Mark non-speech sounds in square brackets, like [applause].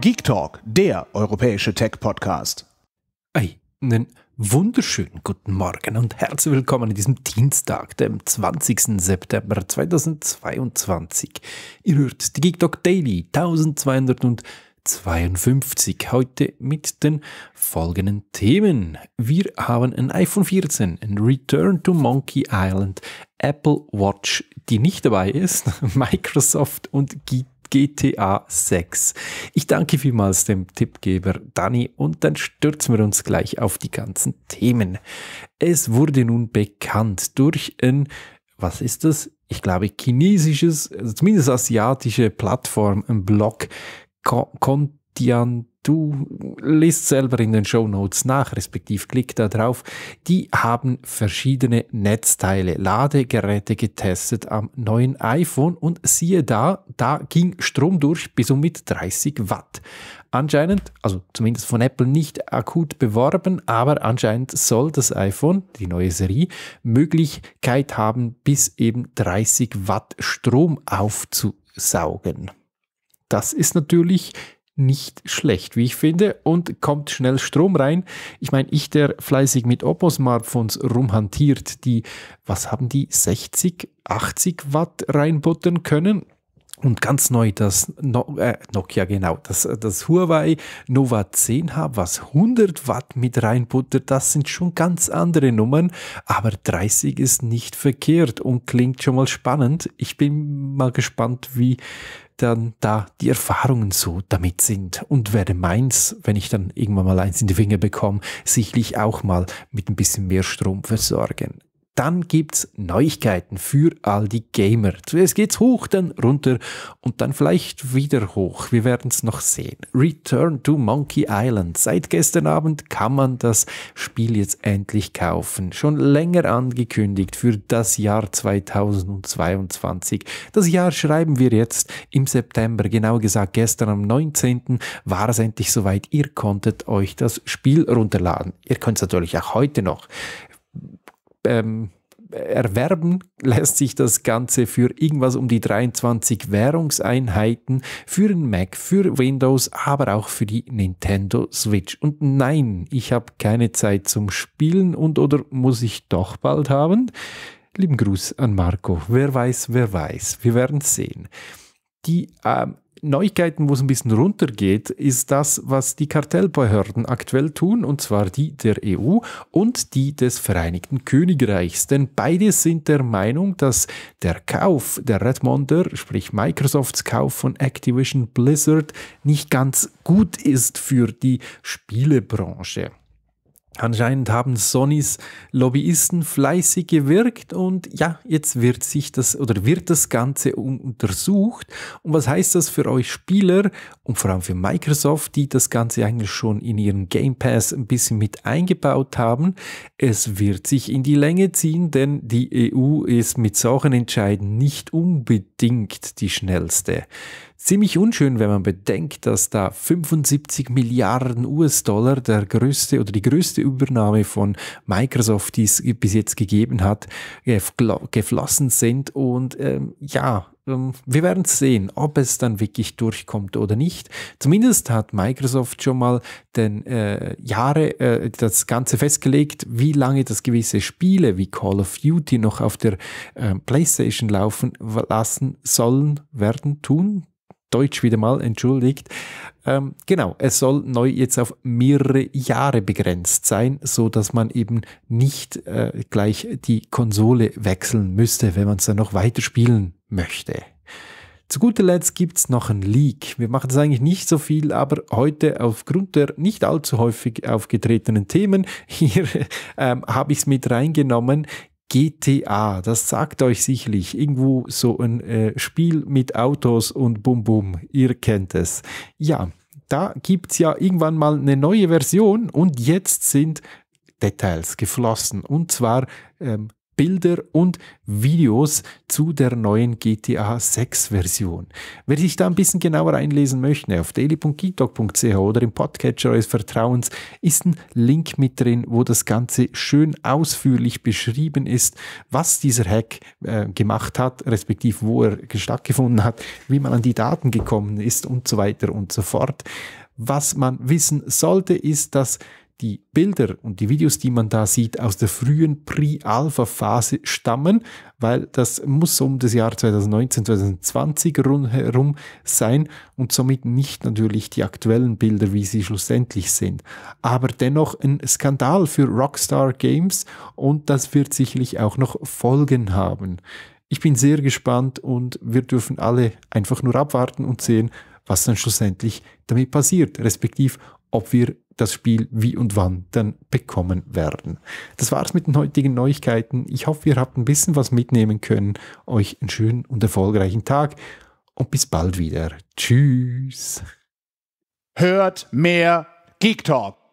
Geek Talk, der europäische Tech-Podcast. Einen wunderschönen guten Morgen und herzlich willkommen an diesem Dienstag, dem 20. September 2022. Ihr hört die Geek Talk Daily 1252. Heute mit den folgenden Themen. Wir haben ein iPhone 14, ein Return to Monkey Island, Apple Watch, die nicht dabei ist, [laughs] Microsoft und Geek GTA 6. Ich danke vielmals dem Tippgeber Dani und dann stürzen wir uns gleich auf die ganzen Themen. Es wurde nun bekannt durch ein, was ist das? Ich glaube, chinesisches, zumindest asiatische Plattform, ein Blog, Kontian du liest selber in den Show Notes nach, respektive klick da drauf. Die haben verschiedene Netzteile, Ladegeräte getestet am neuen iPhone und siehe da, da ging Strom durch bis um mit 30 Watt. Anscheinend, also zumindest von Apple nicht akut beworben, aber anscheinend soll das iPhone, die neue Serie, Möglichkeit haben, bis eben 30 Watt Strom aufzusaugen. Das ist natürlich nicht schlecht, wie ich finde, und kommt schnell Strom rein. Ich meine, ich, der fleißig mit Oppo-Smartphones rumhantiert, die, was haben die, 60, 80 Watt reinbuttern können? Und ganz neu das no äh, Nokia, genau, das, das Huawei Nova 10 habe, was 100 Watt mit reinbuttert, das sind schon ganz andere Nummern, aber 30 ist nicht verkehrt und klingt schon mal spannend. Ich bin mal gespannt, wie dann da die Erfahrungen so damit sind und werde meins, wenn ich dann irgendwann mal eins in die Finger bekomme, sicherlich auch mal mit ein bisschen mehr Strom versorgen. Dann gibt's Neuigkeiten für all die Gamer. Zuerst geht's hoch, dann runter und dann vielleicht wieder hoch. Wir werden's noch sehen. Return to Monkey Island. Seit gestern Abend kann man das Spiel jetzt endlich kaufen. Schon länger angekündigt für das Jahr 2022. Das Jahr schreiben wir jetzt im September. Genau gesagt, gestern am 19. war es endlich soweit. Ihr konntet euch das Spiel runterladen. Ihr könnt's natürlich auch heute noch ähm, erwerben [laughs] lässt sich das Ganze für irgendwas um die 23 Währungseinheiten für den Mac, für Windows, aber auch für die Nintendo Switch. Und nein, ich habe keine Zeit zum Spielen und oder muss ich doch bald haben? Lieben Gruß an Marco. Wer weiß, wer weiß. Wir werden sehen. Die ähm, Neuigkeiten, wo es ein bisschen runtergeht, ist das, was die Kartellbehörden aktuell tun, und zwar die der EU und die des Vereinigten Königreichs. Denn beide sind der Meinung, dass der Kauf der Redmonder, sprich Microsofts Kauf von Activision Blizzard, nicht ganz gut ist für die Spielebranche. Anscheinend haben Sonys Lobbyisten fleißig gewirkt und ja, jetzt wird sich das oder wird das Ganze untersucht. Und was heißt das für euch Spieler und vor allem für Microsoft, die das Ganze eigentlich schon in ihren Game Pass ein bisschen mit eingebaut haben? Es wird sich in die Länge ziehen, denn die EU ist mit solchen Entscheiden nicht unbedingt die schnellste. Ziemlich unschön, wenn man bedenkt, dass da 75 Milliarden US-Dollar der größte oder die größte Übernahme von Microsoft, die es bis jetzt gegeben hat, geflossen sind. Und ähm, ja, ähm, wir werden sehen, ob es dann wirklich durchkommt oder nicht. Zumindest hat Microsoft schon mal den äh, Jahre äh, das Ganze festgelegt, wie lange das gewisse Spiele wie Call of Duty noch auf der äh, PlayStation laufen lassen sollen, werden, tun, Deutsch wieder mal, entschuldigt. Ähm, genau, es soll neu jetzt auf mehrere Jahre begrenzt sein, so dass man eben nicht äh, gleich die Konsole wechseln müsste, wenn man es dann noch weiter spielen möchte. Zu guter Letzt gibt es noch einen Leak. Wir machen das eigentlich nicht so viel, aber heute aufgrund der nicht allzu häufig aufgetretenen Themen [laughs] hier ähm, habe ich es mit reingenommen. GTA, das sagt euch sicherlich irgendwo so ein äh, Spiel mit Autos und Bum Bum, ihr kennt es. Ja, da gibt es ja irgendwann mal eine neue Version und jetzt sind Details geflossen. Und zwar ähm, Bilder und Videos zu der neuen GTA 6 Version. Wer sich da ein bisschen genauer einlesen möchte, auf daily.gitalk.ch oder im Podcatcher eures Vertrauens ist ein Link mit drin, wo das Ganze schön ausführlich beschrieben ist, was dieser Hack äh, gemacht hat, respektive wo er stattgefunden hat, wie man an die Daten gekommen ist und so weiter und so fort. Was man wissen sollte, ist, dass die Bilder und die Videos, die man da sieht, aus der frühen Pre-Alpha-Phase stammen, weil das muss um das Jahr 2019, 2020 herum sein und somit nicht natürlich die aktuellen Bilder, wie sie schlussendlich sind. Aber dennoch ein Skandal für Rockstar Games und das wird sicherlich auch noch Folgen haben. Ich bin sehr gespannt und wir dürfen alle einfach nur abwarten und sehen, was dann schlussendlich damit passiert, respektiv ob wir das Spiel wie und wann dann bekommen werden. Das war's mit den heutigen Neuigkeiten. Ich hoffe, ihr habt ein bisschen was mitnehmen können. Euch einen schönen und erfolgreichen Tag und bis bald wieder. Tschüss. Hört mehr Geek Talk.